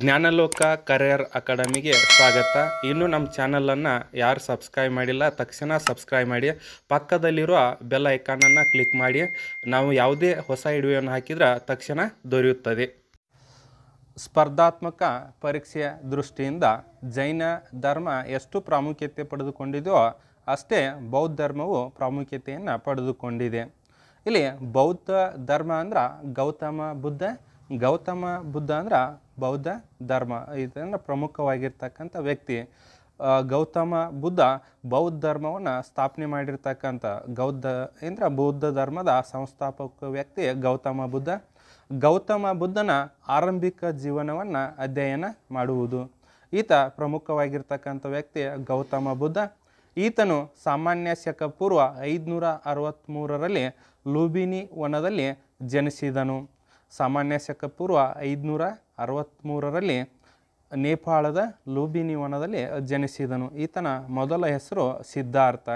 ಜ್ಞಾನಲೋಕ career ಅಕಾಡೆಮಿಗೆ ಸ್ವಾಗತ ಇನ್ನು ನಮ್ಮ ಚಾನಲನ್ನು ಯಾರು ಸಬ್ಸ್ಕ್ರೈಬ್ ಮಾಡಿಲ್ಲ ತಕ್ಷಣ ಸಬ್ಸ್ಕ್ರೈಬ್ ಮಾಡಿ ಪಕ್ಕದಲ್ಲಿರುವ ಬೆಲ್ ಐಕಾನನ್ನು ಕ್ಲಿಕ್ ಮಾಡಿ ನಾವು ಯಾವುದೇ ಹೊಸ ಇಡುವೆಯನ್ನು ಹಾಕಿದ್ರೆ ತಕ್ಷಣ ದೊರೆಯುತ್ತದೆ ಸ್ಪರ್ಧಾತ್ಮಕ ಪರೀಕ್ಷೆಯ ದೃಷ್ಟಿಯಿಂದ ಜೈನ ಧರ್ಮ ಎಷ್ಟು ಪ್ರಾಮುಖ್ಯತೆ ಪಡೆದುಕೊಂಡಿದೆಯೋ ಅಷ್ಟೇ ಬೌದ್ಧ ಧರ್ಮವು ಪ್ರಾಮುಖ್ಯತೆಯನ್ನು ಪಡೆದುಕೊಂಡಿದೆ ಇಲ್ಲಿ ಬೌದ್ಧ ಧರ್ಮ ಅಂದ್ರೆ ಗೌತಮ ಬುದ್ಧ ಗೌತಮ ಬುದ್ಧ ಅಂದ್ರೆ ಬೌದ್ಧ ಧರ್ಮ ಇದನ್ನು ಪ್ರಮುಖವಾಗಿರ್ತಕ್ಕಂಥ ವ್ಯಕ್ತಿ ಗೌತಮ ಬುದ್ಧ ಬೌದ್ಧ ಧರ್ಮವನ್ನು ಸ್ಥಾಪನೆ ಮಾಡಿರ್ತಕ್ಕಂಥ ಗೌದ್ಧ ಅಂದರೆ ಬೌದ್ಧ ಧರ್ಮದ ಸಂಸ್ಥಾಪಕ ವ್ಯಕ್ತಿ ಗೌತಮ ಬುದ್ಧ ಗೌತಮ ಬುದ್ಧನ ಆರಂಭಿಕ ಜೀವನವನ್ನು ಅಧ್ಯಯನ ಮಾಡುವುದು ಈತ ಪ್ರಮುಖವಾಗಿರ್ತಕ್ಕಂಥ ವ್ಯಕ್ತಿ ಗೌತಮ ಬುದ್ಧ ಈತನು ಸಾಮಾನ್ಯ ಶಕ ಪೂರ್ವ ಐದುನೂರ ಅರವತ್ತ್ಮೂರರಲ್ಲಿ ಲೂಬಿನಿ ವನದಲ್ಲಿ ಜನಿಸಿದನು ಸಾಮಾನ್ಯ ಶಕ ಪೂರ್ವ ಐದುನೂರ ಅರವತ್ತ್ಮೂರರಲ್ಲಿ ನೇಪಾಳದ ಲೂಬಿನಿ ವನದಲ್ಲಿ ಜನಿಸಿದನು ಈತನ ಮೊದಲ ಹೆಸರು ಸಿದ್ಧಾರ್ಥ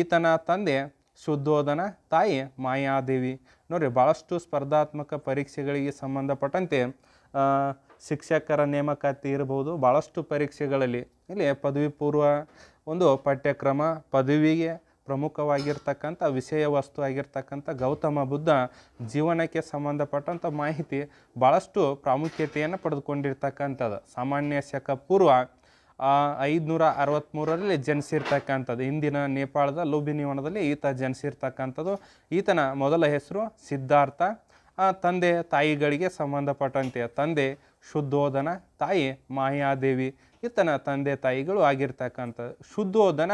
ಈತನ ತಂದೆ ಶುದ್ಧೋಧನ ತಾಯಿ ಮಾಯಾದೇವಿ ನೋಡಿ ಭಾಳಷ್ಟು ಸ್ಪರ್ಧಾತ್ಮಕ ಪರೀಕ್ಷೆಗಳಿಗೆ ಸಂಬಂಧಪಟ್ಟಂತೆ ಶಿಕ್ಷಕರ ನೇಮಕಾತಿ ಇರಬಹುದು ಭಾಳಷ್ಟು ಪರೀಕ್ಷೆಗಳಲ್ಲಿ ಇಲ್ಲಿ ಪದವಿ ಪೂರ್ವ ಒಂದು ಪಠ್ಯಕ್ರಮ ಪದವಿಗೆ ಪ್ರಮುಖವಾಗಿರ್ತಕ್ಕಂಥ ವಿಷಯ ವಸ್ತು ಆಗಿರ್ತಕ್ಕಂಥ ಗೌತಮ ಬುದ್ಧ ಜೀವನಕ್ಕೆ ಸಂಬಂಧಪಟ್ಟಂಥ ಮಾಹಿತಿ ಭಾಳಷ್ಟು ಪ್ರಾಮುಖ್ಯತೆಯನ್ನು ಪಡೆದುಕೊಂಡಿರ್ತಕ್ಕಂಥದ್ದು ಸಾಮಾನ್ಯ ಶಕ ಪೂರ್ವ ಐದುನೂರ ಅರವತ್ತ್ಮೂರರಲ್ಲಿ ಜನಿಸಿರ್ತಕ್ಕಂಥದ್ದು ಇಂದಿನ ನೇಪಾಳದ ಲುಬಿನಿವನದಲ್ಲಿ ಈತ ಜನಿಸಿರ್ತಕ್ಕಂಥದ್ದು ಈತನ ಮೊದಲ ಹೆಸರು ಸಿದ್ಧಾರ್ಥ ತಂದೆ ತಾಯಿಗಳಿಗೆ ಸಂಬಂಧಪಟ್ಟಂತೆ ತಂದೆ ಶುದ್ಧೋಧನ ತಾಯಿ ಮಾಯಾದೇವಿ ಈತನ ತಂದೆ ತಾಯಿಗಳು ಆಗಿರ್ತಕ್ಕಂಥ ಶುದ್ಧೋಧನ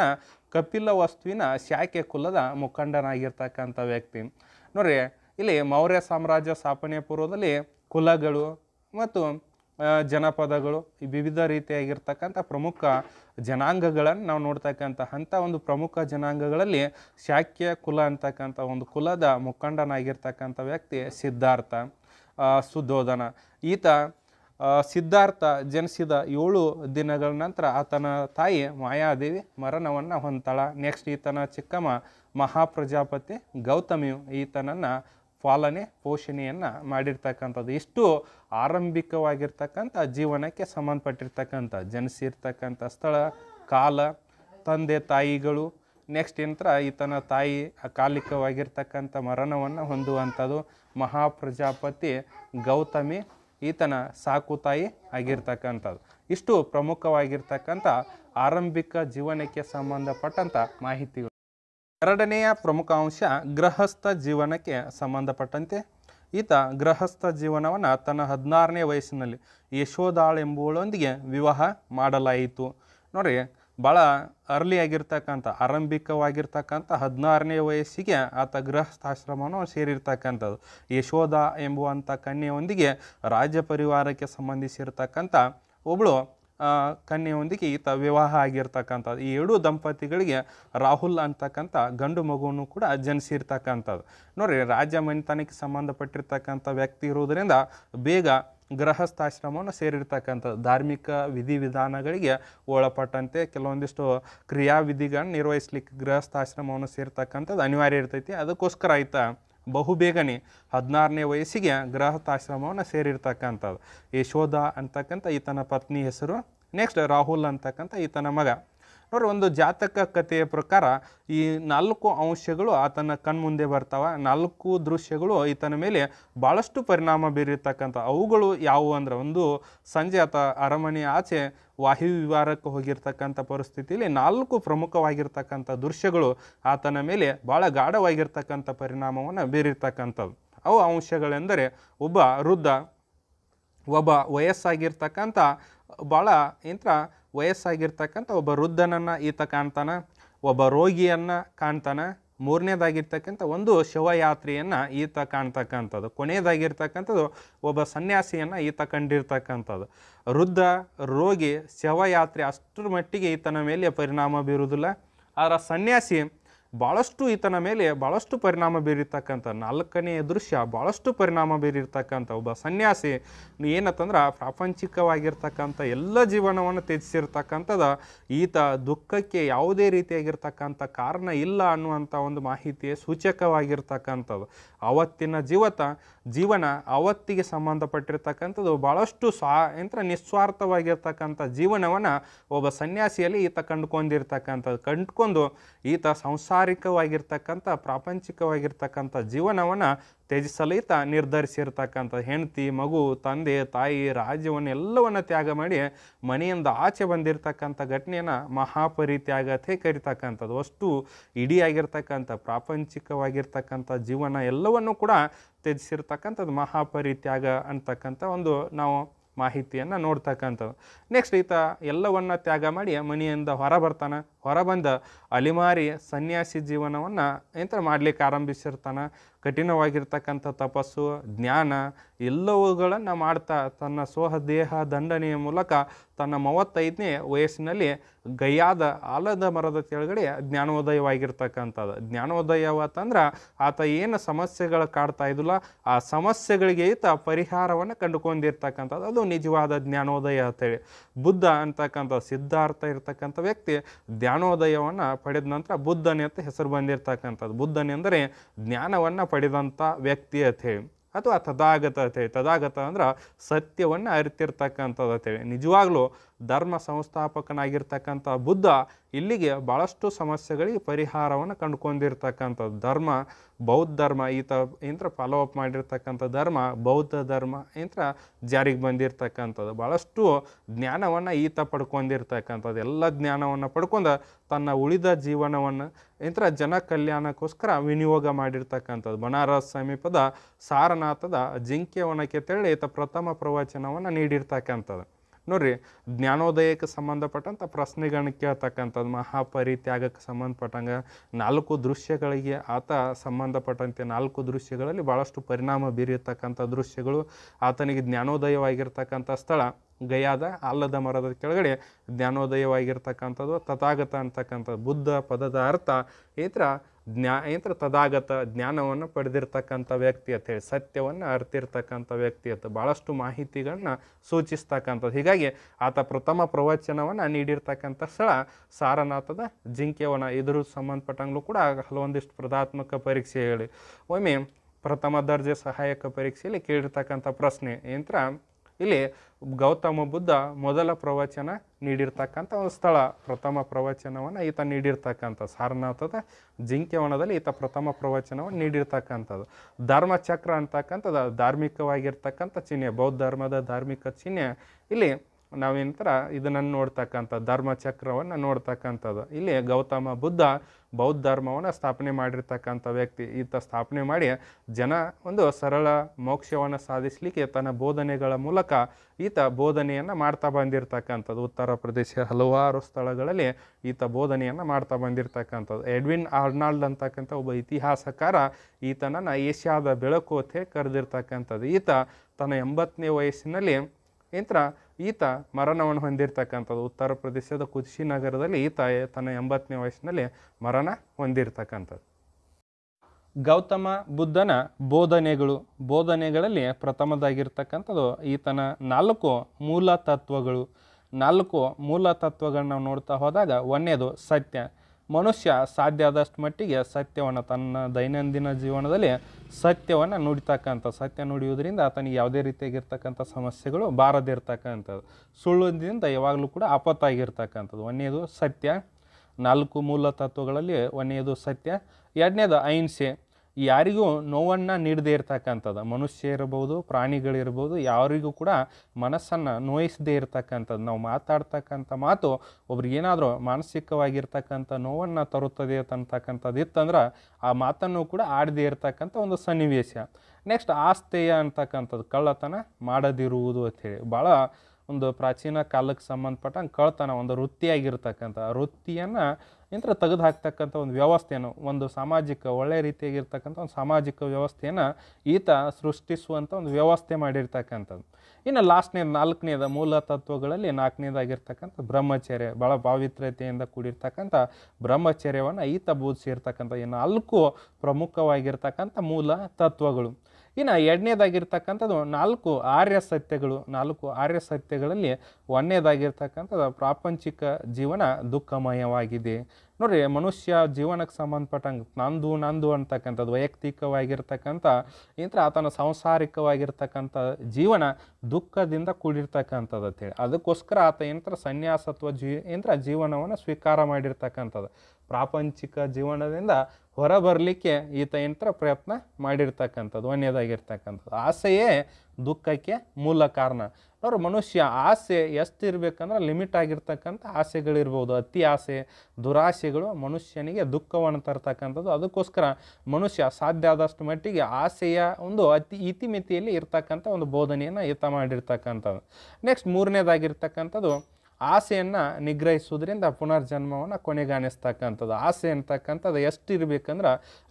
ಕಪಿಲ ವಸ್ತುವಿನ ಶಾಖೆ ಕುಲದ ಮುಖಂಡನಾಗಿರ್ತಕ್ಕಂಥ ವ್ಯಕ್ತಿ ನೋಡ್ರಿ ಇಲ್ಲಿ ಮೌರ್ಯ ಸಾಮ್ರಾಜ್ಯ ಸ್ಥಾಪನೆ ಪೂರ್ವದಲ್ಲಿ ಕುಲಗಳು ಮತ್ತು ಜನಪದಗಳು ವಿವಿಧ ರೀತಿಯಾಗಿರ್ತಕ್ಕಂಥ ಪ್ರಮುಖ ಜನಾಂಗಗಳನ್ನು ನಾವು ನೋಡ್ತಕ್ಕಂಥ ಅಂಥ ಒಂದು ಪ್ರಮುಖ ಜನಾಂಗಗಳಲ್ಲಿ ಶಾಖ್ಯ ಕುಲ ಅಂತಕ್ಕಂಥ ಒಂದು ಕುಲದ ಮುಖಂಡನಾಗಿರ್ತಕ್ಕಂಥ ವ್ಯಕ್ತಿ ಸಿದ್ಧಾರ್ಥ ಸುಧೋಧನ ಈತ ಸಿದ್ಧಾರ್ಥ ಜನಿಸಿದ ಏಳು ದಿನಗಳ ನಂತರ ಆತನ ತಾಯಿ ಮಾಯಾದೇವಿ ಮರಣವನ್ನು ಹೊಂತಾಳ ನೆಕ್ಸ್ಟ್ ಈತನ ಚಿಕ್ಕಮ್ಮ ಮಹಾಪ್ರಜಾಪತಿ ಗೌತಮಿಯು ಈತನನ್ನು ಪಾಲನೆ ಪೋಷಣೆಯನ್ನು ಮಾಡಿರ್ತಕ್ಕಂಥದ್ದು ಇಷ್ಟು ಆರಂಭಿಕವಾಗಿರ್ತಕ್ಕಂಥ ಜೀವನಕ್ಕೆ ಸಂಬಂಧಪಟ್ಟಿರ್ತಕ್ಕಂಥ ಜನಿಸಿರ್ತಕ್ಕಂಥ ಸ್ಥಳ ಕಾಲ ತಂದೆ ತಾಯಿಗಳು ನೆಕ್ಸ್ಟ್ ನಂತರ ಈತನ ತಾಯಿ ಅಕಾಲಿಕವಾಗಿರ್ತಕ್ಕಂಥ ಮರಣವನ್ನು ಹೊಂದುವಂಥದ್ದು ಮಹಾಪ್ರಜಾಪತಿ ಗೌತಮಿ ಈತನ ಸಾಕು ತಾಯಿ ಆಗಿರ್ತಕ್ಕಂಥದ್ದು ಇಷ್ಟು ಪ್ರಮುಖವಾಗಿರ್ತಕ್ಕಂಥ ಆರಂಭಿಕ ಜೀವನಕ್ಕೆ ಸಂಬಂಧಪಟ್ಟಂಥ ಮಾಹಿತಿಗಳು ಎರಡನೆಯ ಪ್ರಮುಖ ಅಂಶ ಗೃಹಸ್ಥ ಜೀವನಕ್ಕೆ ಸಂಬಂಧಪಟ್ಟಂತೆ ಈತ ಗೃಹಸ್ಥ ಜೀವನವನ್ನು ತನ್ನ ಹದಿನಾರನೇ ವಯಸ್ಸಿನಲ್ಲಿ ಎಂಬುವಳೊಂದಿಗೆ ವಿವಾಹ ಮಾಡಲಾಯಿತು ನೋಡಿ ಭಾಳ ಅರ್ಲಿ ಆಗಿರ್ತಕ್ಕಂಥ ಆರಂಭಿಕವಾಗಿರ್ತಕ್ಕಂಥ ಹದಿನಾರನೇ ವಯಸ್ಸಿಗೆ ಆತ ಗೃಹಸ್ಥಾಶ್ರಮವನ್ನು ಸೇರಿರ್ತಕ್ಕಂಥದ್ದು ಯಶೋಧ ಎಂಬುವಂಥ ಕನ್ಯೆಯೊಂದಿಗೆ ರಾಜ್ಯ ಪರಿವಾರಕ್ಕೆ ಸಂಬಂಧಿಸಿರ್ತಕ್ಕಂಥ ಒಬ್ಬಳು ಕನ್ಯೆಯೊಂದಿಗೆ ಈತ ವಿವಾಹ ಆಗಿರ್ತಕ್ಕಂಥದ್ದು ಈ ಎರಡೂ ದಂಪತಿಗಳಿಗೆ ರಾಹುಲ್ ಅಂತಕ್ಕಂಥ ಗಂಡು ಮಗುವನ್ನು ಕೂಡ ಜನಿಸಿರ್ತಕ್ಕಂಥದ್ದು ನೋಡಿ ರಾಜ್ಯ ಮನೆತನಕ್ಕೆ ಸಂಬಂಧಪಟ್ಟಿರ್ತಕ್ಕಂಥ ವ್ಯಕ್ತಿ ಇರುವುದರಿಂದ ಬೇಗ ಗೃಹಸ್ಥಾಶ್ರಮವನ್ನು ಸೇರಿರ್ತಕ್ಕಂಥದ್ದು ಧಾರ್ಮಿಕ ವಿಧಿವಿಧಾನಗಳಿಗೆ ಒಳಪಟ್ಟಂತೆ ಕೆಲವೊಂದಿಷ್ಟು ಕ್ರಿಯಾವಿಧಿಗಳನ್ನು ನಿರ್ವಹಿಸ್ಲಿಕ್ಕೆ ಗೃಹಸ್ಥಾಶ್ರಮವನ್ನು ಸೇರ್ತಕ್ಕಂಥದ್ದು ಅನಿವಾರ್ಯ ಇರ್ತೈತಿ ಅದಕ್ಕೋಸ್ಕರ ಈತ ಬಹುಬೇಗನೆ ಹದಿನಾರನೇ ವಯಸ್ಸಿಗೆ ಗೃಹಸ್ಥಾಶ್ರಮವನ್ನು ಸೇರಿರ್ತಕ್ಕಂಥದ್ದು ಯಶೋಧ ಅಂತಕ್ಕಂಥ ಈತನ ಪತ್ನಿ ಹೆಸರು ನೆಕ್ಸ್ಟ್ ರಾಹುಲ್ ಅಂತಕ್ಕಂಥ ಈತನ ಮಗ ಅವರು ಒಂದು ಜಾತಕ ಕಥೆಯ ಪ್ರಕಾರ ಈ ನಾಲ್ಕು ಅಂಶಗಳು ಆತನ ಕಣ್ಮುಂದೆ ಬರ್ತಾವೆ ನಾಲ್ಕು ದೃಶ್ಯಗಳು ಈತನ ಮೇಲೆ ಭಾಳಷ್ಟು ಪರಿಣಾಮ ಬೀರಿರ್ತಕ್ಕಂಥ ಅವುಗಳು ಯಾವುವು ಅಂದ್ರೆ ಒಂದು ಸಂಜೆ ಆತ ಅರಮನೆ ಆಚೆ ವಾಹಿವಿವಾರಕ್ಕೆ ಹೋಗಿರ್ತಕ್ಕಂಥ ಪರಿಸ್ಥಿತಿಯಲ್ಲಿ ನಾಲ್ಕು ಪ್ರಮುಖವಾಗಿರ್ತಕ್ಕಂಥ ದೃಶ್ಯಗಳು ಆತನ ಮೇಲೆ ಭಾಳ ಗಾಢವಾಗಿರ್ತಕ್ಕಂಥ ಪರಿಣಾಮವನ್ನು ಬೀರಿರ್ತಕ್ಕಂಥದ್ದು ಅವು ಅಂಶಗಳೆಂದರೆ ಒಬ್ಬ ವೃದ್ಧ ಒಬ್ಬ ವಯಸ್ಸಾಗಿರ್ತಕ್ಕಂಥ ಭಾಳ ಇಂಥ ವಯಸ್ಸಾಗಿರ್ತಕ್ಕಂಥ ಒಬ್ಬ ವೃದ್ಧನನ್ನು ಈತ ಕಾಣ್ತಾನೆ ಒಬ್ಬ ರೋಗಿಯನ್ನು ಕಾಣ್ತಾನೆ ಮೂರನೇದಾಗಿರ್ತಕ್ಕಂಥ ಒಂದು ಶವಯಾತ್ರೆಯನ್ನು ಈತ ಕಾಣ್ತಕ್ಕಂಥದ್ದು ಕೊನೆಯದಾಗಿರ್ತಕ್ಕಂಥದ್ದು ಒಬ್ಬ ಸನ್ಯಾಸಿಯನ್ನು ಈತ ಕಂಡಿರ್ತಕ್ಕಂಥದ್ದು ವೃದ್ಧ ರೋಗಿ ಶವಯಾತ್ರೆ ಅಷ್ಟರ ಮಟ್ಟಿಗೆ ಈತನ ಮೇಲೆ ಪರಿಣಾಮ ಬೀರುವುದಿಲ್ಲ ಆದರೆ ಸನ್ಯಾಸಿ ಭಾಳಷ್ಟು ಈತನ ಮೇಲೆ ಭಾಳಷ್ಟು ಪರಿಣಾಮ ಬೀರಿರ್ತಕ್ಕಂಥ ನಾಲ್ಕನೆಯ ದೃಶ್ಯ ಭಾಳಷ್ಟು ಪರಿಣಾಮ ಬೀರಿರ್ತಕ್ಕಂಥ ಒಬ್ಬ ಸನ್ಯಾಸಿ ಏನತ್ತಂದ್ರೆ ಪ್ರಾಪಂಚಿಕವಾಗಿರ್ತಕ್ಕಂಥ ಎಲ್ಲ ಜೀವನವನ್ನು ತ್ಯಜಿಸಿರ್ತಕ್ಕಂಥದ್ದು ಈತ ದುಃಖಕ್ಕೆ ಯಾವುದೇ ರೀತಿಯಾಗಿರ್ತಕ್ಕಂಥ ಕಾರಣ ಇಲ್ಲ ಅನ್ನುವಂಥ ಒಂದು ಮಾಹಿತಿಯ ಸೂಚಕವಾಗಿರ್ತಕ್ಕಂಥದ್ದು ಅವತ್ತಿನ ಜೀವತ ಜೀವನ ಅವತ್ತಿಗೆ ಸಂಬಂಧಪಟ್ಟಿರ್ತಕ್ಕಂಥದ್ದು ಭಾಳಷ್ಟು ಸ್ವಾ ಎಂತ ನಿಸ್ವಾರ್ಥವಾಗಿರ್ತಕ್ಕಂಥ ಜೀವನವನ್ನು ಒಬ್ಬ ಸನ್ಯಾಸಿಯಲ್ಲಿ ಈತ ಕಂಡುಕೊಂಡಿರ್ತಕ್ಕಂಥದ್ದು ಕಂಡುಕೊಂಡು ಈತ ಸಾಂಸಾರಿಕವಾಗಿರ್ತಕ್ಕಂಥ ಪ್ರಾಪಂಚಿಕವಾಗಿರ್ತಕ್ಕಂಥ ಜೀವನವನ್ನು ತ್ಯಜಿಸಲೈತ ನಿರ್ಧರಿಸಿರ್ತಕ್ಕಂಥ ಹೆಂಡತಿ ಮಗು ತಂದೆ ತಾಯಿ ರಾಜ್ಯವನ್ನು ಎಲ್ಲವನ್ನು ತ್ಯಾಗ ಮಾಡಿ ಮನೆಯಿಂದ ಆಚೆ ಬಂದಿರತಕ್ಕಂಥ ಘಟನೆಯನ್ನು ಮಹಾಪರಿತ್ಯಾಗತೆ ಕರಿತಕ್ಕಂಥದ್ದು ಅಷ್ಟು ಇಡಿಯಾಗಿರ್ತಕ್ಕಂಥ ಪ್ರಾಪಂಚಿಕವಾಗಿರ್ತಕ್ಕಂಥ ಜೀವನ ಎಲ್ಲವನ್ನು ಕೂಡ ತ್ಯಜಿಸಿರ್ತಕ್ಕಂಥದ್ದು ಮಹಾಪರಿತ್ಯಾಗ ಅಂತಕ್ಕಂಥ ಒಂದು ನಾವು ಮಾಹಿತಿಯನ್ನು ನೋಡ್ತಕ್ಕಂಥದ್ದು ನೆಕ್ಸ್ಟ್ ಈತ ಎಲ್ಲವನ್ನು ತ್ಯಾಗ ಮಾಡಿ ಮನೆಯಿಂದ ಹೊರ ಬರ್ತಾನೆ ಹೊರಬಂದ ಅಲಿಮಾರಿ ಸನ್ಯಾಸಿ ಜೀವನವನ್ನು ಎಂತ ಮಾಡಲಿಕ್ಕೆ ಆರಂಭಿಸಿರ್ತಾನೆ ಕಠಿಣವಾಗಿರ್ತಕ್ಕಂಥ ತಪಸ್ಸು ಜ್ಞಾನ ಎಲ್ಲವುಗಳನ್ನು ಮಾಡ್ತಾ ತನ್ನ ಸೋಹ ದೇಹ ದಂಡನೆಯ ಮೂಲಕ ತನ್ನ ಮೂವತ್ತೈದನೇ ವಯಸ್ಸಿನಲ್ಲಿ ಗೈಯಾದ ಆಲದ ಮರದ ಕೆಳಗಡೆ ಜ್ಞಾನೋದಯವಾಗಿರ್ತಕ್ಕಂಥದ್ದು ಜ್ಞಾನೋದಯವಾತಂದ್ರೆ ಆತ ಏನು ಸಮಸ್ಯೆಗಳು ಕಾಡ್ತಾ ಇದ್ದಿಲ್ಲ ಆ ಸಮಸ್ಯೆಗಳಿಗೆ ಈತ ಪರಿಹಾರವನ್ನು ಕಂಡುಕೊಂಡಿರ್ತಕ್ಕಂಥದ್ದು ಅದು ನಿಜವಾದ ಜ್ಞಾನೋದಯ ಅಂತೇಳಿ ಬುದ್ಧ ಅಂತಕ್ಕಂಥ ಸಿದ್ಧಾರ್ಥ ಇರತಕ್ಕಂಥ ವ್ಯಕ್ತಿ ಜ್ಞಾನೋದಯವನ್ನು ಪಡೆದ ನಂತರ ಬುದ್ಧನೇ ಅಂತ ಹೆಸರು ಬಂದಿರ್ತಕ್ಕಂಥದ್ದು ಬುದ್ಧನೆ ಅಂದರೆ ಜ್ಞಾನವನ್ನು ಪಡೆದಂಥ ವ್ಯಕ್ತಿ ಅಂತೇಳಿ ಅಥವಾ ತದಾಗತ ತದಾಗತ ಅಂದ್ರೆ ಸತ್ಯವನ್ನು ಅರಿತಿರ್ತಕ್ಕಂಥದ್ದು ಅಂತೇಳಿ ನಿಜವಾಗ್ಲೂ ಧರ್ಮ ಸಂಸ್ಥಾಪಕನಾಗಿರ್ತಕ್ಕಂಥ ಬುದ್ಧ ಇಲ್ಲಿಗೆ ಭಾಳಷ್ಟು ಸಮಸ್ಯೆಗಳಿಗೆ ಪರಿಹಾರವನ್ನು ಕಂಡುಕೊಂಡಿರ್ತಕ್ಕಂಥದ್ದು ಧರ್ಮ ಬೌದ್ಧ ಧರ್ಮ ಈತ ಏನಂದ್ರೆ ಫಾಲೋ ಅಪ್ ಮಾಡಿರ್ತಕ್ಕಂಥ ಧರ್ಮ ಬೌದ್ಧ ಧರ್ಮ ಏನಂದ್ರೆ ಜಾರಿಗೆ ಬಂದಿರತಕ್ಕಂಥದ್ದು ಭಾಳಷ್ಟು ಜ್ಞಾನವನ್ನು ಈತ ಪಡ್ಕೊಂಡಿರ್ತಕ್ಕಂಥದ್ದು ಎಲ್ಲ ಜ್ಞಾನವನ್ನು ಪಡ್ಕೊಂಡು ತನ್ನ ಉಳಿದ ಜೀವನವನ್ನು ಇಂಥ ಜನ ಕಲ್ಯಾಣಕ್ಕೋಸ್ಕರ ವಿನಿಯೋಗ ಮಾಡಿರ್ತಕ್ಕಂಥದ್ದು ಬನಾರಸ್ ಸಮೀಪದ ಸಾರನಾಥದ ಜಿಂಕೆ ವನಕ್ಕೆ ತೆರಳಿ ಈತ ಪ್ರಥಮ ಪ್ರವಚನವನ್ನು ನೀಡಿರ್ತಕ್ಕಂಥದ್ದು ನೋಡ್ರಿ ಜ್ಞಾನೋದಯಕ್ಕೆ ಸಂಬಂಧಪಟ್ಟಂಥ ಪ್ರಶ್ನೆಗಳನ್ನ ಕೇಳ್ತಕ್ಕಂಥದ್ದು ಮಹಾಪರಿತ್ಯಾಗಕ್ಕೆ ಸಂಬಂಧಪಟ್ಟಂಗೆ ನಾಲ್ಕು ದೃಶ್ಯಗಳಿಗೆ ಆತ ಸಂಬಂಧಪಟ್ಟಂತೆ ನಾಲ್ಕು ದೃಶ್ಯಗಳಲ್ಲಿ ಭಾಳಷ್ಟು ಪರಿಣಾಮ ಬೀರಿರ್ತಕ್ಕಂಥ ದೃಶ್ಯಗಳು ಆತನಿಗೆ ಜ್ಞಾನೋದಯವಾಗಿರ್ತಕ್ಕಂಥ ಸ್ಥಳ ಗಯಾದ ಅಲ್ಲದ ಮರದ ಕೆಳಗಡೆ ಜ್ಞಾನೋದಯವಾಗಿರ್ತಕ್ಕಂಥದ್ದು ತಥಾಗತ ಅಂತಕ್ಕಂಥದ್ದು ಬುದ್ಧ ಪದದ ಅರ್ಥ ಈ ಥರ ಜ್ಞಾ ಏನಂತ ತದಾಗತ ಜ್ಞಾನವನ್ನು ಪಡೆದಿರ್ತಕ್ಕಂಥ ವ್ಯಕ್ತಿ ಹೇಳಿ ಸತ್ಯವನ್ನು ಅರ್ತಿರ್ತಕ್ಕಂಥ ವ್ಯಕ್ತಿ ಅಂತ ಭಾಳಷ್ಟು ಮಾಹಿತಿಗಳನ್ನ ಸೂಚಿಸ್ತಕ್ಕಂಥದ್ದು ಹೀಗಾಗಿ ಆತ ಪ್ರಥಮ ಪ್ರವಚನವನ್ನು ನೀಡಿರ್ತಕ್ಕಂಥ ಸ್ಥಳ ಸಾರನಾಥದ ಜಿಂಕೆವನ ಇದ್ರ ಸಂಬಂಧಪಟ್ಟಂಗ್ಲೂ ಕೂಡ ಹಲವೊಂದಿಷ್ಟು ಪ್ರಧಾತ್ಮಕ ಪರೀಕ್ಷೆ ಹೇಳಿ ಒಮ್ಮೆ ಪ್ರಥಮ ದರ್ಜೆ ಸಹಾಯಕ ಪರೀಕ್ಷೆಯಲ್ಲಿ ಕೇಳಿರ್ತಕ್ಕಂಥ ಪ್ರಶ್ನೆ ಏನಂತ ಇಲ್ಲಿ ಗೌತಮ ಬುದ್ಧ ಮೊದಲ ಪ್ರವಚನ ನೀಡಿರ್ತಕ್ಕಂಥ ಒಂದು ಸ್ಥಳ ಪ್ರಥಮ ಪ್ರವಚನವನ್ನು ಈತ ನೀಡಿರ್ತಕ್ಕಂಥ ಸಾರನಾಥದ ಜಿಂಕೆವನದಲ್ಲಿ ಈತ ಪ್ರಥಮ ಪ್ರವಚನವನ್ನು ನೀಡಿರ್ತಕ್ಕಂಥದ್ದು ಧರ್ಮಚಕ್ರ ಅಂತಕ್ಕಂಥದ್ದು ಧಾರ್ಮಿಕವಾಗಿರ್ತಕ್ಕಂಥ ಚಿಹ್ನೆ ಬೌದ್ಧ ಧರ್ಮದ ಧಾರ್ಮಿಕ ಚಿಹ್ನೆ ಇಲ್ಲಿ ನಾವೇನಂತರ ಇದನ್ನು ನೋಡ್ತಕ್ಕಂಥ ಧರ್ಮಚಕ್ರವನ್ನು ನೋಡ್ತಕ್ಕಂಥದ್ದು ಇಲ್ಲಿ ಗೌತಮ ಬುದ್ಧ ಬೌದ್ಧ ಧರ್ಮವನ್ನು ಸ್ಥಾಪನೆ ಮಾಡಿರ್ತಕ್ಕಂಥ ವ್ಯಕ್ತಿ ಈತ ಸ್ಥಾಪನೆ ಮಾಡಿ ಜನ ಒಂದು ಸರಳ ಮೋಕ್ಷವನ್ನು ಸಾಧಿಸಲಿಕ್ಕೆ ತನ್ನ ಬೋಧನೆಗಳ ಮೂಲಕ ಈತ ಬೋಧನೆಯನ್ನು ಮಾಡ್ತಾ ಬಂದಿರತಕ್ಕಂಥದ್ದು ಉತ್ತರ ಪ್ರದೇಶ ಹಲವಾರು ಸ್ಥಳಗಳಲ್ಲಿ ಈತ ಬೋಧನೆಯನ್ನು ಮಾಡ್ತಾ ಬಂದಿರತಕ್ಕಂಥದ್ದು ಎಡ್ವಿನ್ ಆರ್ನಾಲ್ಡ್ ಅಂತಕ್ಕಂಥ ಒಬ್ಬ ಇತಿಹಾಸಕಾರ ಈತನನ್ನು ಏಷ್ಯಾದ ಬೆಳಕೋತೆ ಅಂತ ಕರೆದಿರ್ತಕ್ಕಂಥದ್ದು ಈತ ತನ್ನ ಎಂಬತ್ತನೇ ವಯಸ್ಸಿನಲ್ಲಿ ಇಂಥ ಈತ ಮರಣವನ್ನು ಹೊಂದಿರತಕ್ಕಂಥದ್ದು ಉತ್ತರ ಪ್ರದೇಶದ ಕುಶಿನಗರದಲ್ಲಿ ಈತ ತನ್ನ ಎಂಬತ್ತನೇ ವಯಸ್ಸಿನಲ್ಲಿ ಮರಣ ಹೊಂದಿರತಕ್ಕಂಥದ್ದು ಗೌತಮ ಬುದ್ಧನ ಬೋಧನೆಗಳು ಬೋಧನೆಗಳಲ್ಲಿ ಪ್ರಥಮದಾಗಿರ್ತಕ್ಕಂಥದ್ದು ಈತನ ನಾಲ್ಕು ಮೂಲ ತತ್ವಗಳು ನಾಲ್ಕು ಮೂಲ ತತ್ವಗಳನ್ನ ನೋಡ್ತಾ ಹೋದಾಗ ಒಂದೇದು ಸತ್ಯ ಮನುಷ್ಯ ಸಾಧ್ಯ ಆದಷ್ಟು ಮಟ್ಟಿಗೆ ಸತ್ಯವನ್ನು ತನ್ನ ದೈನಂದಿನ ಜೀವನದಲ್ಲಿ ಸತ್ಯವನ್ನು ನುಡಿತಕ್ಕಂಥ ಸತ್ಯ ನುಡಿಯುವುದರಿಂದ ಆತನಿಗೆ ಯಾವುದೇ ರೀತಿಯಾಗಿರ್ತಕ್ಕಂಥ ಸಮಸ್ಯೆಗಳು ಬಾರದಿರ್ತಕ್ಕಂಥದ್ದು ಸುಳ್ಳುದಿಂದ ಯಾವಾಗಲೂ ಕೂಡ ಅಪತ್ತಾಗಿರ್ತಕ್ಕಂಥದ್ದು ಒಂದನೇದು ಸತ್ಯ ನಾಲ್ಕು ಮೂಲ ತತ್ವಗಳಲ್ಲಿ ಒಂದನೇದು ಸತ್ಯ ಎರಡನೇದು ಅಹಿಂಸೆ ಯಾರಿಗೂ ನೋವನ್ನು ನೀಡದೇ ಇರ್ತಕ್ಕಂಥದ್ದು ಮನುಷ್ಯ ಇರ್ಬೋದು ಪ್ರಾಣಿಗಳಿರ್ಬೋದು ಯಾರಿಗೂ ಕೂಡ ಮನಸ್ಸನ್ನು ನೋಯಿಸದೇ ಇರ್ತಕ್ಕಂಥದ್ದು ನಾವು ಮಾತಾಡ್ತಕ್ಕಂಥ ಮಾತು ಒಬ್ರಿಗೇನಾದರೂ ಮಾನಸಿಕವಾಗಿರ್ತಕ್ಕಂಥ ನೋವನ್ನು ತರುತ್ತದೆ ಅಂತಕ್ಕಂಥದ್ದು ಇತ್ತಂದ್ರೆ ಆ ಮಾತನ್ನು ಕೂಡ ಆಡದೇ ಇರ್ತಕ್ಕಂಥ ಒಂದು ಸನ್ನಿವೇಶ ನೆಕ್ಸ್ಟ್ ಆಸ್ತೆಯ ಅಂತಕ್ಕಂಥದ್ದು ಕಳ್ಳತನ ಮಾಡದಿರುವುದು ಅಂತೇಳಿ ಭಾಳ ಒಂದು ಪ್ರಾಚೀನ ಕಾಲಕ್ಕೆ ಸಂಬಂಧಪಟ್ಟ ಕಳ್ತಾನ ಒಂದು ವೃತ್ತಿಯಾಗಿರ್ತಕ್ಕಂಥ ವೃತ್ತಿಯನ್ನು ಇಂಥ ತೆಗೆದು ಹಾಕ್ತಕ್ಕಂಥ ಒಂದು ವ್ಯವಸ್ಥೆಯನ್ನು ಒಂದು ಸಾಮಾಜಿಕ ಒಳ್ಳೆಯ ರೀತಿಯಾಗಿರ್ತಕ್ಕಂಥ ಒಂದು ಸಾಮಾಜಿಕ ವ್ಯವಸ್ಥೆಯನ್ನು ಈತ ಸೃಷ್ಟಿಸುವಂಥ ಒಂದು ವ್ಯವಸ್ಥೆ ಮಾಡಿರ್ತಕ್ಕಂಥದ್ದು ಇನ್ನು ಲಾಸ್ಟ್ನೇ ನಾಲ್ಕನೇದ ಮೂಲ ತತ್ವಗಳಲ್ಲಿ ನಾಲ್ಕನೇದಾಗಿರ್ತಕ್ಕಂಥ ಬ್ರಹ್ಮಚರ್ಯ ಭಾಳ ಪಾವಿತ್ರ್ಯತೆಯಿಂದ ಕೂಡಿರ್ತಕ್ಕಂಥ ಬ್ರಹ್ಮಚರ್ಯವನ್ನು ಈತ ಬೋಧಿಸಿರ್ತಕ್ಕಂಥ ಈ ನಾಲ್ಕು ಪ್ರಮುಖವಾಗಿರ್ತಕ್ಕಂಥ ಮೂಲ ತತ್ವಗಳು ಇನ್ನು ಎರಡನೇದಾಗಿರ್ತಕ್ಕಂಥದ್ದು ನಾಲ್ಕು ಆರ್ಯ ಸತ್ಯಗಳು ನಾಲ್ಕು ಆರ್ಯ ಸತ್ಯಗಳಲ್ಲಿ ಒಂದನೇದಾಗಿರ್ತಕ್ಕಂಥದ್ದು ಪ್ರಾಪಂಚಿಕ ಜೀವನ ದುಃಖಮಯವಾಗಿದೆ ನೋಡ್ರಿ ಮನುಷ್ಯ ಜೀವನಕ್ಕೆ ಸಂಬಂಧಪಟ್ಟಂಗೆ ನಂದು ನಂದು ಅಂತಕ್ಕಂಥದ್ದು ವೈಯಕ್ತಿಕವಾಗಿರ್ತಕ್ಕಂಥ ಇಂಥ ಆತನ ಸಾಂಸಾರಿಕವಾಗಿರ್ತಕ್ಕಂಥ ಜೀವನ ದುಃಖದಿಂದ ಕೂಡಿರ್ತಕ್ಕಂಥದ್ದು ಅಂತೇಳಿ ಅದಕ್ಕೋಸ್ಕರ ಆತ ಏನಂತಾರೆ ಸನ್ಯಾಸತ್ವ ಜೀ ಏನಂದ್ರೆ ಜೀವನವನ್ನು ಸ್ವೀಕಾರ ಮಾಡಿರ್ತಕ್ಕಂಥದ್ದು ಪ್ರಾಪಂಚಿಕ ಜೀವನದಿಂದ ಹೊರಬರಲಿಕ್ಕೆ ಈತ ಏನಂತಾರೆ ಪ್ರಯತ್ನ ಮಾಡಿರ್ತಕ್ಕಂಥದ್ದು ಒಂದೇದಾಗಿರ್ತಕ್ಕಂಥದ್ದು ಆಸೆಯೇ ದುಃಖಕ್ಕೆ ಮೂಲ ಕಾರಣ ಅವರು ಮನುಷ್ಯ ಆಸೆ ಎಷ್ಟಿರ್ಬೇಕಂದ್ರೆ ಲಿಮಿಟ್ ಆಗಿರ್ತಕ್ಕಂಥ ಆಸೆಗಳಿರ್ಬೋದು ಅತಿ ಆಸೆ ದುರಾಸೆಗಳು ಮನುಷ್ಯನಿಗೆ ದುಃಖವನ್ನು ತರ್ತಕ್ಕಂಥದ್ದು ಅದಕ್ಕೋಸ್ಕರ ಮನುಷ್ಯ ಸಾಧ್ಯ ಆದಷ್ಟು ಮಟ್ಟಿಗೆ ಆಸೆಯ ಒಂದು ಅತಿ ಇತಿಮಿತಿಯಲ್ಲಿ ಇರ್ತಕ್ಕಂಥ ಒಂದು ಬೋಧನೆಯನ್ನು ಈತ ಮಾಡಿರ್ತಕ್ಕಂಥದ್ದು ನೆಕ್ಸ್ಟ್ ಮೂರನೇದಾಗಿರ್ತಕ್ಕಂಥದ್ದು ಆಸೆಯನ್ನು ನಿಗ್ರಹಿಸೋದ್ರಿಂದ ಪುನರ್ಜನ್ಮವನ್ನು ಕೊನೆಗಾಣಿಸ್ತಕ್ಕಂಥದ್ದು ಆಸೆ ಅಂತಕ್ಕಂಥದ್ದು ಎಷ್ಟು ಇರಬೇಕಂದ್ರೆ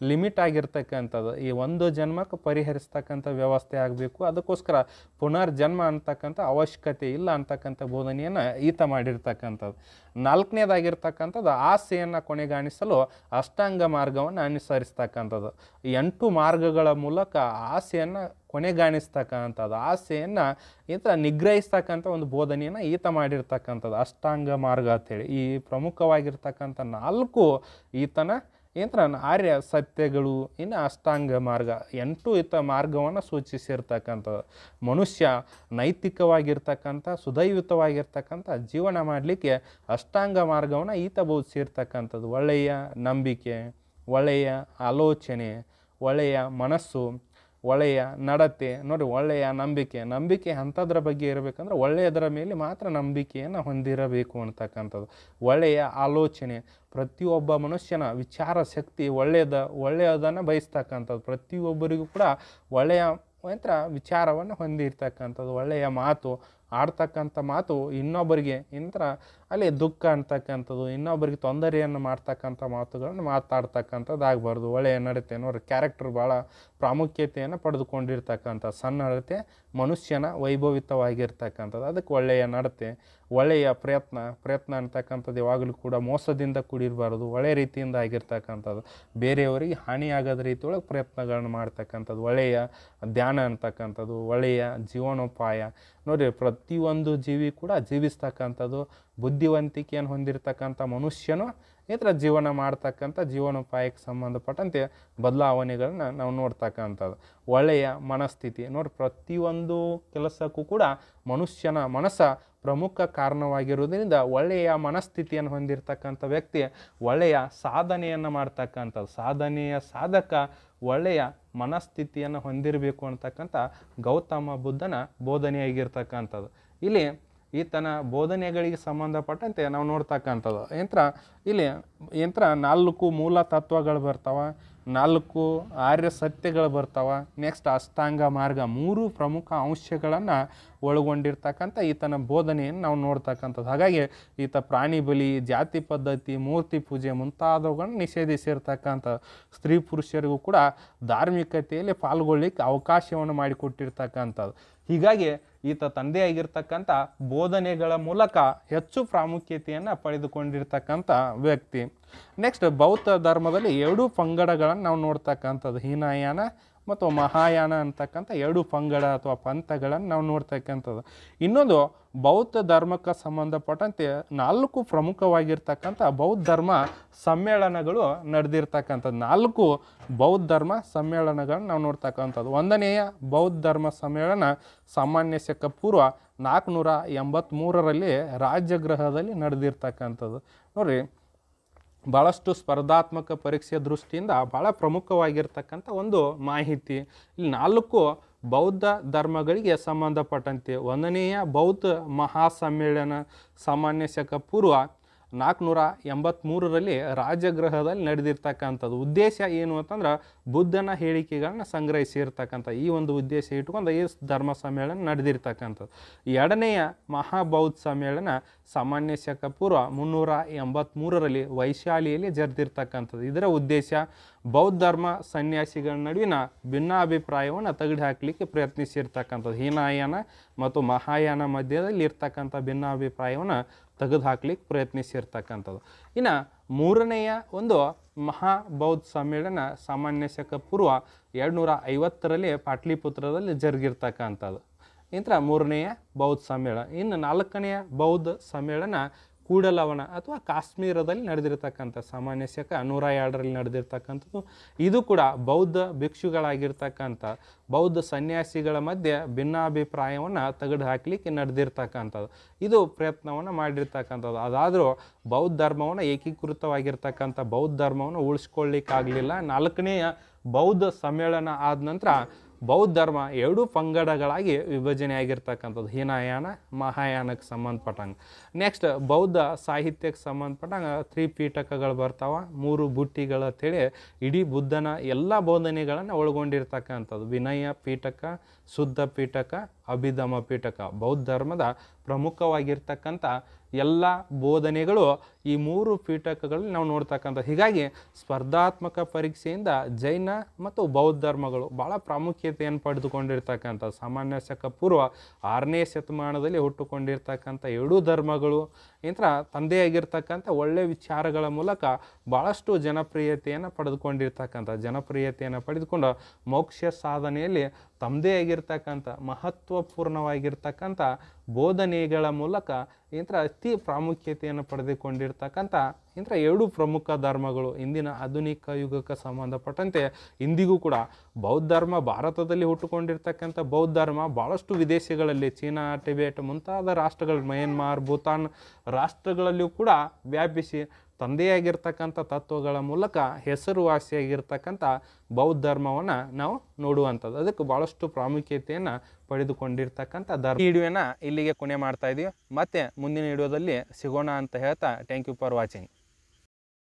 ಲಿಮಿಟ್ ಆಗಿರ್ತಕ್ಕಂಥದ್ದು ಈ ಒಂದು ಜನ್ಮಕ್ಕೆ ಪರಿಹರಿಸ್ತಕ್ಕಂಥ ವ್ಯವಸ್ಥೆ ಆಗಬೇಕು ಅದಕ್ಕೋಸ್ಕರ ಪುನರ್ಜನ್ಮ ಅಂತಕ್ಕಂಥ ಅವಶ್ಯಕತೆ ಇಲ್ಲ ಅಂತಕ್ಕಂಥ ಬೋಧನೆಯನ್ನು ಈತ ಮಾಡಿರ್ತಕ್ಕಂಥದ್ದು ನಾಲ್ಕನೇದಾಗಿರ್ತಕ್ಕಂಥದ್ದು ಆಸೆಯನ್ನು ಕೊನೆಗಾಣಿಸಲು ಅಷ್ಟಾಂಗ ಮಾರ್ಗವನ್ನು ಅನುಸರಿಸ್ತಕ್ಕಂಥದ್ದು ಎಂಟು ಮಾರ್ಗಗಳ ಮೂಲಕ ಆಸೆಯನ್ನು ಕೊನೆಗಾಣಿಸ್ತಕ್ಕಂಥದ್ದು ಆಸೆಯನ್ನು ಈತ ನಿಗ್ರಹಿಸ್ತಕ್ಕಂಥ ಒಂದು ಬೋಧನೆಯನ್ನು ಈತ ಮಾಡಿರ್ತಕ್ಕಂಥದ್ದು ಅಷ್ಟಾಂಗ ಮಾರ್ಗ ಅಂತೇಳಿ ಈ ಪ್ರಮುಖವಾಗಿರ್ತಕ್ಕಂಥ ನಾಲ್ಕು ಈತನ ಏನಂದ್ರೆ ಆರ್ಯ ಸತ್ಯಗಳು ಇನ್ನು ಅಷ್ಟಾಂಗ ಮಾರ್ಗ ಎಂಟು ಇತ ಮಾರ್ಗವನ್ನು ಸೂಚಿಸಿರ್ತಕ್ಕಂಥದ್ದು ಮನುಷ್ಯ ನೈತಿಕವಾಗಿರ್ತಕ್ಕಂಥ ಸುದೈವಿತವಾಗಿರ್ತಕ್ಕಂಥ ಜೀವನ ಮಾಡಲಿಕ್ಕೆ ಅಷ್ಟಾಂಗ ಮಾರ್ಗವನ್ನು ಈತ ಬೋಧಿಸಿರ್ತಕ್ಕಂಥದ್ದು ಒಳ್ಳೆಯ ನಂಬಿಕೆ ಒಳ್ಳೆಯ ಆಲೋಚನೆ ಒಳ್ಳೆಯ ಮನಸ್ಸು ಒಳ್ಳೆಯ ನಡತೆ ನೋಡಿ ಒಳ್ಳೆಯ ನಂಬಿಕೆ ನಂಬಿಕೆ ಅಂಥದ್ರ ಬಗ್ಗೆ ಇರಬೇಕಂದ್ರೆ ಒಳ್ಳೆಯದರ ಮೇಲೆ ಮಾತ್ರ ನಂಬಿಕೆಯನ್ನು ಹೊಂದಿರಬೇಕು ಅಂತಕ್ಕಂಥದ್ದು ಒಳ್ಳೆಯ ಆಲೋಚನೆ ಪ್ರತಿಯೊಬ್ಬ ಮನುಷ್ಯನ ವಿಚಾರ ಶಕ್ತಿ ಒಳ್ಳೆಯದ ಒಳ್ಳೆಯದನ್ನು ಬಯಸ್ತಕ್ಕಂಥದ್ದು ಪ್ರತಿಯೊಬ್ಬರಿಗೂ ಕೂಡ ಒಳ್ಳೆಯ ಮಾತ್ರ ವಿಚಾರವನ್ನು ಹೊಂದಿರ್ತಕ್ಕಂಥದ್ದು ಒಳ್ಳೆಯ ಮಾತು ಆಡ್ತಕ್ಕಂಥ ಮಾತು ಇನ್ನೊಬ್ಬರಿಗೆ ಇಂಥ ಅಲ್ಲಿ ದುಃಖ ಅಂತಕ್ಕಂಥದ್ದು ಇನ್ನೊಬ್ಬರಿಗೆ ತೊಂದರೆಯನ್ನು ಮಾಡ್ತಕ್ಕಂಥ ಮಾತುಗಳನ್ನು ಮಾತಾಡ್ತಕ್ಕಂಥದ್ದಾಗಬಾರ್ದು ಒಳ್ಳೆಯ ನಡತೆ ಅನ್ನೋರು ಕ್ಯಾರೆಕ್ಟರ್ ಭಾಳ ಪ್ರಾಮುಖ್ಯತೆಯನ್ನು ಪಡೆದುಕೊಂಡಿರ್ತಕ್ಕಂಥ ಸಣ್ಣತೆ ಮನುಷ್ಯನ ವೈಭವಿತವಾಗಿರ್ತಕ್ಕಂಥದ್ದು ಅದಕ್ಕೆ ಒಳ್ಳೆಯ ನಡತೆ ಒಳ್ಳೆಯ ಪ್ರಯತ್ನ ಪ್ರಯತ್ನ ಅಂತಕ್ಕಂಥದ್ದು ಯಾವಾಗಲೂ ಕೂಡ ಮೋಸದಿಂದ ಕೂಡಿರಬಾರ್ದು ಒಳ್ಳೆಯ ರೀತಿಯಿಂದ ಆಗಿರ್ತಕ್ಕಂಥದ್ದು ಬೇರೆಯವರಿಗೆ ಹಾನಿಯಾಗದ ರೀತಿಯೊಳಗೆ ಪ್ರಯತ್ನಗಳನ್ನು ಮಾಡ್ತಕ್ಕಂಥದ್ದು ಒಳ್ಳೆಯ ಧ್ಯಾನ ಅಂತಕ್ಕಂಥದ್ದು ಒಳ್ಳೆಯ ಜೀವನೋಪಾಯ ನೋಡಿ ಪ್ರತಿಯೊಂದು ಜೀವಿ ಕೂಡ ಜೀವಿಸ್ತಕ್ಕಂಥದ್ದು ಬುದ್ಧಿವಂತಿಕೆಯನ್ನು ಹೊಂದಿರತಕ್ಕಂಥ ಮನುಷ್ಯನು ಇತರ ಜೀವನ ಮಾಡ್ತಕ್ಕಂಥ ಜೀವನೋಪಾಯಕ್ಕೆ ಸಂಬಂಧಪಟ್ಟಂತೆ ಬದಲಾವಣೆಗಳನ್ನ ನಾವು ನೋಡ್ತಕ್ಕಂಥದ್ದು ಒಳ್ಳೆಯ ಮನಸ್ಥಿತಿ ನೋಡಿ ಪ್ರತಿಯೊಂದು ಕೆಲಸಕ್ಕೂ ಕೂಡ ಮನುಷ್ಯನ ಮನಸ್ಸ ಪ್ರಮುಖ ಕಾರಣವಾಗಿರುವುದರಿಂದ ಒಳ್ಳೆಯ ಮನಸ್ಥಿತಿಯನ್ನು ಹೊಂದಿರತಕ್ಕಂಥ ವ್ಯಕ್ತಿ ಒಳ್ಳೆಯ ಸಾಧನೆಯನ್ನು ಮಾಡ್ತಕ್ಕಂಥದ್ದು ಸಾಧನೆಯ ಸಾಧಕ ಒಳ್ಳೆಯ ಮನಸ್ಥಿತಿಯನ್ನು ಹೊಂದಿರಬೇಕು ಅಂತಕ್ಕಂಥ ಗೌತಮ ಬುದ್ಧನ ಬೋಧನೆಯಾಗಿರ್ತಕ್ಕಂಥದ್ದು ಇಲ್ಲಿ ಈತನ ಬೋಧನೆಗಳಿಗೆ ಸಂಬಂಧಪಟ್ಟಂತೆ ನಾವು ನೋಡ್ತಕ್ಕಂಥದ್ದು ಯಂತ್ರ ಇಲ್ಲಿ ಯಂತ್ರ ನಾಲ್ಕು ಮೂಲ ತತ್ವಗಳು ಬರ್ತಾವ ನಾಲ್ಕು ಆರ್ಯ ಸತ್ಯಗಳು ಬರ್ತಾವೆ ನೆಕ್ಸ್ಟ್ ಅಷ್ಟಾಂಗ ಮಾರ್ಗ ಮೂರು ಪ್ರಮುಖ ಅಂಶಗಳನ್ನು ಒಳಗೊಂಡಿರ್ತಕ್ಕಂಥ ಈತನ ಬೋಧನೆಯನ್ನು ನಾವು ನೋಡ್ತಕ್ಕಂಥದ್ದು ಹಾಗಾಗಿ ಈತ ಪ್ರಾಣಿ ಬಲಿ ಜಾತಿ ಪದ್ಧತಿ ಮೂರ್ತಿ ಪೂಜೆ ಮುಂತಾದವುಗಳನ್ನು ನಿಷೇಧಿಸಿರ್ತಕ್ಕಂಥ ಸ್ತ್ರೀ ಪುರುಷರಿಗೂ ಕೂಡ ಧಾರ್ಮಿಕತೆಯಲ್ಲಿ ಪಾಲ್ಗೊಳ್ಳಿಕ್ಕೆ ಅವಕಾಶವನ್ನು ಮಾಡಿಕೊಟ್ಟಿರ್ತಕ್ಕಂಥದ್ದು ಹೀಗಾಗಿ ಈತ ತಂದೆ ಆಗಿರ್ತಕ್ಕಂಥ ಬೋಧನೆಗಳ ಮೂಲಕ ಹೆಚ್ಚು ಪ್ರಾಮುಖ್ಯತೆಯನ್ನು ಪಡೆದುಕೊಂಡಿರ್ತಕ್ಕಂಥ ವ್ಯಕ್ತಿ ನೆಕ್ಸ್ಟ್ ಬೌದ್ಧ ಧರ್ಮದಲ್ಲಿ ಎರಡು ಪಂಗಡಗಳನ್ನು ನಾವು ನೋಡ್ತಕ್ಕಂಥದ್ದು ಹೀನಾಯಾನ ಮತ್ತು ಮಹಾಯಾನ ಅಂತಕ್ಕಂಥ ಎರಡು ಪಂಗಡ ಅಥವಾ ಪಂಥಗಳನ್ನು ನಾವು ನೋಡ್ತಕ್ಕಂಥದ್ದು ಇನ್ನೊಂದು ಬೌದ್ಧ ಧರ್ಮಕ್ಕೆ ಸಂಬಂಧಪಟ್ಟಂತೆ ನಾಲ್ಕು ಪ್ರಮುಖವಾಗಿರ್ತಕ್ಕಂಥ ಬೌದ್ಧ ಧರ್ಮ ಸಮ್ಮೇಳನಗಳು ನಡೆದಿರ್ತಕ್ಕಂಥದ್ದು ನಾಲ್ಕು ಬೌದ್ಧ ಧರ್ಮ ಸಮ್ಮೇಳನಗಳನ್ನು ನಾವು ನೋಡ್ತಕ್ಕಂಥದ್ದು ಒಂದನೆಯ ಬೌದ್ಧ ಧರ್ಮ ಸಮ್ಮೇಳನ ಸಾಮಾನ್ಯ ಶಕ ಪೂರ್ವ ನಾಲ್ಕುನೂರ ಎಂಬತ್ತ್ಮೂರರಲ್ಲಿ ರಾಜ್ಯಗೃಹದಲ್ಲಿ ನಡೆದಿರ್ತಕ್ಕಂಥದ್ದು ನೋಡಿರಿ ಭಾಳಷ್ಟು ಸ್ಪರ್ಧಾತ್ಮಕ ಪರೀಕ್ಷೆಯ ದೃಷ್ಟಿಯಿಂದ ಭಾಳ ಪ್ರಮುಖವಾಗಿರ್ತಕ್ಕಂಥ ಒಂದು ಮಾಹಿತಿ ಇಲ್ಲಿ ನಾಲ್ಕು ಬೌದ್ಧ ಧರ್ಮಗಳಿಗೆ ಸಂಬಂಧಪಟ್ಟಂತೆ ಒಂದನೆಯ ಬೌದ್ಧ ಮಹಾಸಮ್ಮೇಳನ ಸಾಮಾನ್ಯ ಶಕ ಪೂರ್ವ ನಾಲ್ಕುನೂರ ಎಂಬತ್ತ್ಮೂರರಲ್ಲಿ ರಾಜಗೃಹದಲ್ಲಿ ನಡೆದಿರ್ತಕ್ಕಂಥದ್ದು ಉದ್ದೇಶ ಏನು ಅಂತಂದ್ರೆ ಬುದ್ಧನ ಹೇಳಿಕೆಗಳನ್ನ ಸಂಗ್ರಹಿಸಿರ್ತಕ್ಕಂಥ ಈ ಒಂದು ಉದ್ದೇಶ ಇಟ್ಕೊಂಡು ಈ ಧರ್ಮ ಸಮ್ಮೇಳನ ನಡೆದಿರ್ತಕ್ಕಂಥದ್ದು ಎರಡನೆಯ ಮಹಾಬೌದ್ಧ ಸಮ್ಮೇಳನ ಸಾಮಾನ್ಯ ಶಕ ಪೂರ್ವ ಮುನ್ನೂರ ಎಂಬತ್ತ್ಮೂರರಲ್ಲಿ ವೈಶಾಲಿಯಲ್ಲಿ ಜರಿದಿರ್ತಕ್ಕಂಥದ್ದು ಇದರ ಉದ್ದೇಶ ಬೌದ್ಧ ಧರ್ಮ ಸನ್ಯಾಸಿಗಳ ನಡುವಿನ ಭಿನ್ನಾಭಿಪ್ರಾಯವನ್ನು ತೆಗೆದು ಹಾಕಲಿಕ್ಕೆ ಪ್ರಯತ್ನಿಸಿರ್ತಕ್ಕಂಥದ್ದು ಹೀನಾಯಾನ ಮತ್ತು ಮಹಾಯಾನ ಮಧ್ಯದಲ್ಲಿ ಇರ್ತಕ್ಕಂಥ ಭಿನ್ನಾಭಿಪ್ರಾಯವನ್ನು ತೆಗೆದು ಹಾಕ್ಲಿಕ್ಕೆ ಪ್ರಯತ್ನಿಸಿರ್ತಕ್ಕಂಥದ್ದು ಇನ್ನು ಮೂರನೆಯ ಒಂದು ಮಹಾ ಬೌದ್ಧ ಸಮ್ಮೇಳನ ಸಾಮಾನ್ಯ ಶಕ ಪೂರ್ವ ನೂರ ಐವತ್ತರಲ್ಲಿ ಪಾಟ್ಲಿಪುತ್ರದಲ್ಲಿ ಜರುಗಿರ್ತಕ್ಕಂಥದ್ದು ಇಂಥ ಮೂರನೆಯ ಬೌದ್ಧ ಸಮ್ಮೇಳನ ಇನ್ನು ನಾಲ್ಕನೆಯ ಬೌದ್ಧ ಸಮ್ಮೇಳನ ಕೂಡಲವನ ಅಥವಾ ಕಾಶ್ಮೀರದಲ್ಲಿ ನಡೆದಿರ್ತಕ್ಕಂಥ ಸಾಮಾನ್ಯ ಶಕ ನೂರ ಎರಡರಲ್ಲಿ ನಡೆದಿರ್ತಕ್ಕಂಥದ್ದು ಇದು ಕೂಡ ಬೌದ್ಧ ಭಿಕ್ಷುಗಳಾಗಿರ್ತಕ್ಕಂಥ ಬೌದ್ಧ ಸನ್ಯಾಸಿಗಳ ಮಧ್ಯೆ ಭಿನ್ನಾಭಿಪ್ರಾಯವನ್ನು ತೆಗೆದು ಹಾಕಲಿಕ್ಕೆ ನಡೆದಿರ್ತಕ್ಕಂಥದ್ದು ಇದು ಪ್ರಯತ್ನವನ್ನು ಮಾಡಿರ್ತಕ್ಕಂಥದ್ದು ಅದಾದರೂ ಬೌದ್ಧ ಧರ್ಮವನ್ನು ಏಕೀಕೃತವಾಗಿರ್ತಕ್ಕಂಥ ಬೌದ್ಧ ಧರ್ಮವನ್ನು ಉಳಿಸ್ಕೊಳ್ಳಿಕ್ಕಾಗಲಿಲ್ಲ ನಾಲ್ಕನೆಯ ಬೌದ್ಧ ಸಮ್ಮೇಳನ ಆದ ನಂತರ ಬೌದ್ಧ ಧರ್ಮ ಎರಡೂ ಪಂಗಡಗಳಾಗಿ ವಿಭಜನೆಯಾಗಿರ್ತಕ್ಕಂಥದ್ದು ಹೀನಾಯಾನ ಮಹಾಯಾನಕ್ಕೆ ಸಂಬಂಧಪಟ್ಟಂಗೆ ನೆಕ್ಸ್ಟ್ ಬೌದ್ಧ ಸಾಹಿತ್ಯಕ್ಕೆ ಸಂಬಂಧಪಟ್ಟಂಗೆ ತ್ರಿ ಪೀಠಕಗಳು ಬರ್ತಾವೆ ಮೂರು ಬುಟ್ಟಿಗಳು ತಿಳಿ ಇಡೀ ಬುದ್ಧನ ಎಲ್ಲ ಬೋಧನೆಗಳನ್ನು ಒಳಗೊಂಡಿರ್ತಕ್ಕಂಥದ್ದು ವಿನಯ ಪೀಠಕ ಶುದ್ಧ ಪೀಠಕ ಅಭಿಧಮ ಪೀಠಕ ಬೌದ್ಧ ಧರ್ಮದ ಪ್ರಮುಖವಾಗಿರ್ತಕ್ಕಂಥ ಎಲ್ಲ ಬೋಧನೆಗಳು ಈ ಮೂರು ಪೀಠಕಗಳಲ್ಲಿ ನಾವು ನೋಡ್ತಕ್ಕಂಥ ಹೀಗಾಗಿ ಸ್ಪರ್ಧಾತ್ಮಕ ಪರೀಕ್ಷೆಯಿಂದ ಜೈನ ಮತ್ತು ಬೌದ್ಧ ಧರ್ಮಗಳು ಭಾಳ ಪ್ರಾಮುಖ್ಯತೆಯನ್ನು ಪಡೆದುಕೊಂಡಿರ್ತಕ್ಕಂಥ ಸಾಮಾನ್ಯ ಶಕ ಪೂರ್ವ ಆರನೇ ಶತಮಾನದಲ್ಲಿ ಹುಟ್ಟುಕೊಂಡಿರ್ತಕ್ಕಂಥ ಎರಡೂ ಧರ್ಮಗಳು ಇಂಥ ತಂದೆಯಾಗಿರ್ತಕ್ಕಂಥ ಒಳ್ಳೆಯ ವಿಚಾರಗಳ ಮೂಲಕ ಭಾಳಷ್ಟು ಜನಪ್ರಿಯತೆಯನ್ನು ಪಡೆದುಕೊಂಡಿರ್ತಕ್ಕಂಥ ಜನಪ್ರಿಯತೆಯನ್ನು ಪಡೆದುಕೊಂಡು ಮೋಕ್ಷ ಸಾಧನೆಯಲ್ಲಿ ತಮ್ಮದೇ ಆಗಿರ್ತಕ್ಕಂಥ ಮಹತ್ವಪೂರ್ಣವಾಗಿರ್ತಕ್ಕಂಥ ಬೋಧನೆಗಳ ಮೂಲಕ ಇಂಥ ಅತಿ ಪ್ರಾಮುಖ್ಯತೆಯನ್ನು ಪಡೆದುಕೊಂಡಿರ್ತಕ್ಕಂಥ ಇಂಥ ಎರಡು ಪ್ರಮುಖ ಧರ್ಮಗಳು ಇಂದಿನ ಆಧುನಿಕ ಯುಗಕ್ಕೆ ಸಂಬಂಧಪಟ್ಟಂತೆ ಇಂದಿಗೂ ಕೂಡ ಬೌದ್ಧ ಧರ್ಮ ಭಾರತದಲ್ಲಿ ಹುಟ್ಟುಕೊಂಡಿರ್ತಕ್ಕಂಥ ಬೌದ್ಧ ಧರ್ಮ ಭಾಳಷ್ಟು ವಿದೇಶಗಳಲ್ಲಿ ಚೀನಾ ಟಿಬೆಟ್ ಮುಂತಾದ ರಾಷ್ಟ್ರಗಳ ಮಯನ್ಮಾರ್ ಭೂತಾನ್ ರಾಷ್ಟ್ರಗಳಲ್ಲಿಯೂ ಕೂಡ ವ್ಯಾಪಿಸಿ ತಂದೆಯಾಗಿರ್ತಕ್ಕಂಥ ತತ್ವಗಳ ಮೂಲಕ ಹೆಸರುವಾಸಿಯಾಗಿರ್ತಕ್ಕಂಥ ಬೌದ್ಧ ಧರ್ಮವನ್ನು ನಾವು ನೋಡುವಂಥದ್ದು ಅದಕ್ಕೆ ಭಾಳಷ್ಟು ಪ್ರಾಮುಖ್ಯತೆಯನ್ನು ಪಡೆದುಕೊಂಡಿರ್ತಕ್ಕಂಥ ಧರ್ಮ ವಿಡಿಯೋನ ಇಲ್ಲಿಗೆ ಕೊನೆ ಮಾಡ್ತಾ ಇದೀವಿ ಮತ್ತೆ ಮುಂದಿನ ವಿಡಿಯೋದಲ್ಲಿ ಸಿಗೋಣ ಅಂತ ಹೇಳ್ತಾ ಥ್ಯಾಂಕ್ ಯು ಫಾರ್ ವಾಚಿಂಗ್